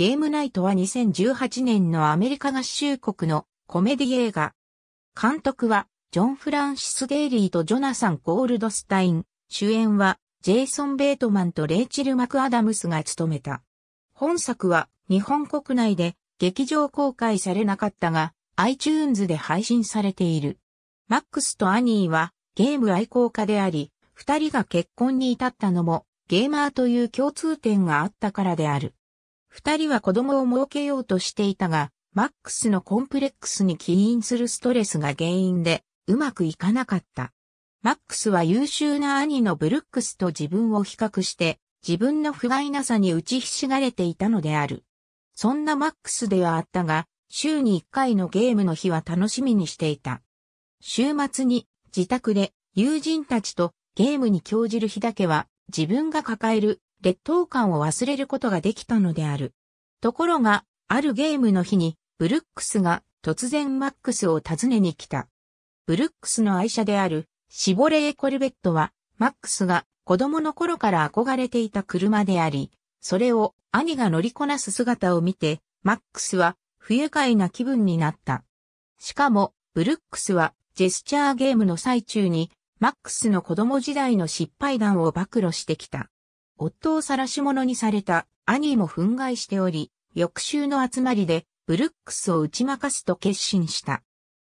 ゲームナイトは2018年のアメリカ合衆国のコメディ映画。監督は、ジョン・フランシス・デイリーとジョナサン・ゴールドスタイン。主演は、ジェイソン・ベートマンとレイチル・マクアダムスが務めた。本作は、日本国内で劇場公開されなかったが、iTunes で配信されている。マックスとアニーは、ゲーム愛好家であり、二人が結婚に至ったのも、ゲーマーという共通点があったからである。二人は子供を設けようとしていたが、マックスのコンプレックスに起因するストレスが原因で、うまくいかなかった。マックスは優秀な兄のブルックスと自分を比較して、自分の不甲斐なさに打ちひしがれていたのである。そんなマックスではあったが、週に一回のゲームの日は楽しみにしていた。週末に自宅で友人たちとゲームに興じる日だけは自分が抱える劣等感を忘れることができたのである。ところが、あるゲームの日に、ブルックスが突然マックスを訪ねに来た。ブルックスの愛車であるシボレー・コルベットは、マックスが子供の頃から憧れていた車であり、それを兄が乗りこなす姿を見て、マックスは不愉快な気分になった。しかも、ブルックスはジェスチャーゲームの最中に、マックスの子供時代の失敗談を暴露してきた。夫を晒し者にされたアニーも憤慨しており、翌週の集まりでブルックスを打ち負かすと決心した。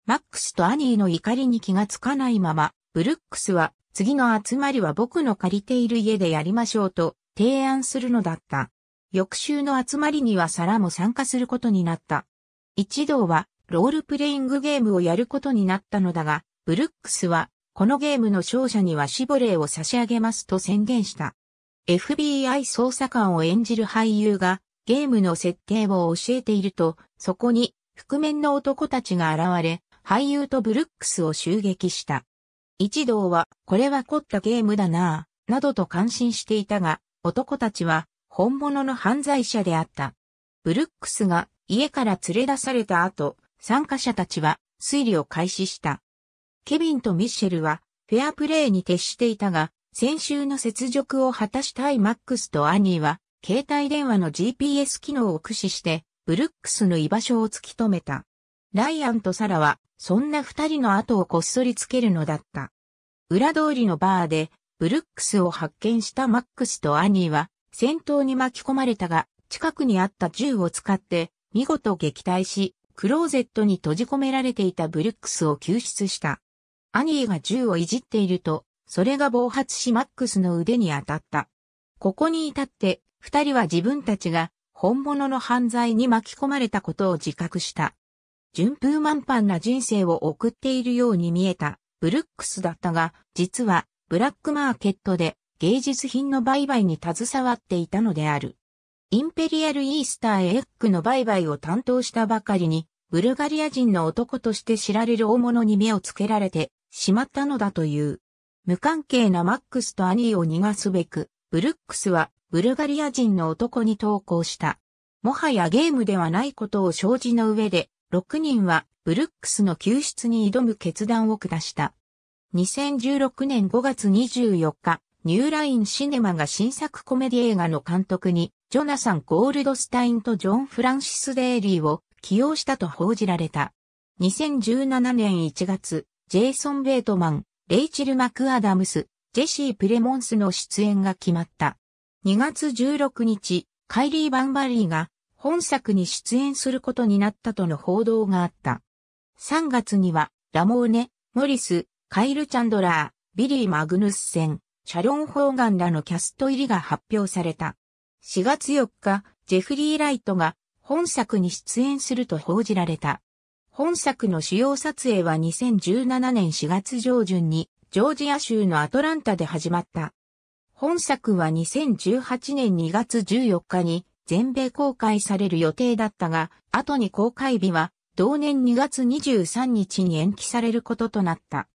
マックスとアニーの怒りに気がつかないまま、ブルックスは次の集まりは僕の借りている家でやりましょうと提案するのだった。翌週の集まりにはサラも参加することになった。一同はロールプレイングゲームをやることになったのだが、ブルックスはこのゲームの勝者にはシボレーを差し上げますと宣言した。FBI 捜査官を演じる俳優がゲームの設定を教えていると、そこに覆面の男たちが現れ、俳優とブルックスを襲撃した。一同は、これは凝ったゲームだなぁ、などと感心していたが、男たちは本物の犯罪者であった。ブルックスが家から連れ出された後、参加者たちは推理を開始した。ケビンとミッシェルはフェアプレーに徹していたが、先週の雪辱を果たしたいマックスとアニーは、携帯電話の GPS 機能を駆使して、ブルックスの居場所を突き止めた。ライアンとサラは、そんな二人の後をこっそりつけるのだった。裏通りのバーで、ブルックスを発見したマックスとアニーは、戦闘に巻き込まれたが、近くにあった銃を使って、見事撃退し、クローゼットに閉じ込められていたブルックスを救出した。アニーが銃をいじっていると、それが暴発しマックスの腕に当たった。ここに至って、二人は自分たちが本物の犯罪に巻き込まれたことを自覚した。順風満帆な人生を送っているように見えたブルックスだったが、実はブラックマーケットで芸術品の売買に携わっていたのである。インペリアルイースターエッグの売買を担当したばかりに、ブルガリア人の男として知られる大物に目をつけられてしまったのだという。無関係なマックスとアニーを逃がすべく、ブルックスはブルガリア人の男に投稿した。もはやゲームではないことを承知の上で、6人はブルックスの救出に挑む決断を下した。2016年5月24日、ニューラインシネマが新作コメディ映画の監督に、ジョナサン・ゴールドスタインとジョン・フランシス・デイリーを起用したと報じられた。2017年1月、ジェイソン・ベートマン、レイチル・マクアダムス、ジェシー・プレモンスの出演が決まった。2月16日、カイリー・バンバリーが本作に出演することになったとの報道があった。3月には、ラモーネ、モリス、カイル・チャンドラー、ビリー・マグヌッセン、シャロン・ホーガンらのキャスト入りが発表された。4月4日、ジェフリー・ライトが本作に出演すると報じられた。本作の主要撮影は2017年4月上旬にジョージア州のアトランタで始まった。本作は2018年2月14日に全米公開される予定だったが、後に公開日は同年2月23日に延期されることとなった。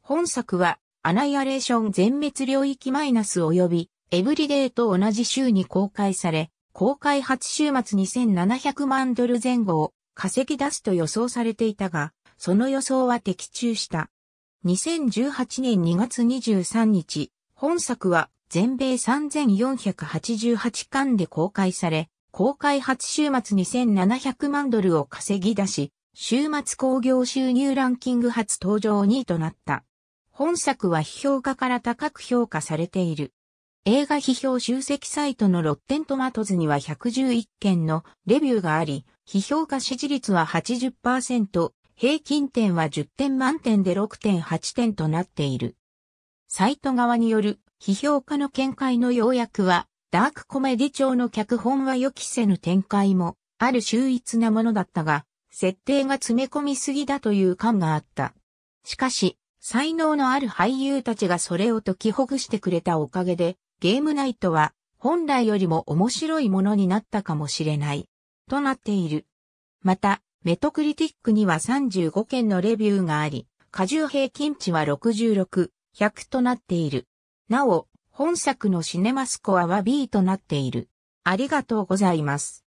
本作はアナイアレーション全滅領域マイナス及びエブリデイと同じ週に公開され、公開初週末2700万ドル前後を稼ぎ出すと予想されていたが、その予想は的中した。2018年2月23日、本作は全米3488巻で公開され、公開初週末2700万ドルを稼ぎ出し、週末興行収入ランキング初登場2位となった。本作は批評家から高く評価されている。映画批評集積サイトのロッテントマトズには111件のレビューがあり、批評家支持率は80%、平均点は10点満点で6.8点となっている。サイト側による批評家の見解の要約は、ダークコメディ調の脚本は予期せぬ展開も、ある秀逸なものだったが、設定が詰め込みすぎだという感があった。しかし、才能のある俳優たちがそれを解きほぐしてくれたおかげで、ゲームナイトは本来よりも面白いものになったかもしれない。となっている。また、メトクリティックには35件のレビューがあり、過重平均値は66、100となっている。なお、本作のシネマスコアは B となっている。ありがとうございます。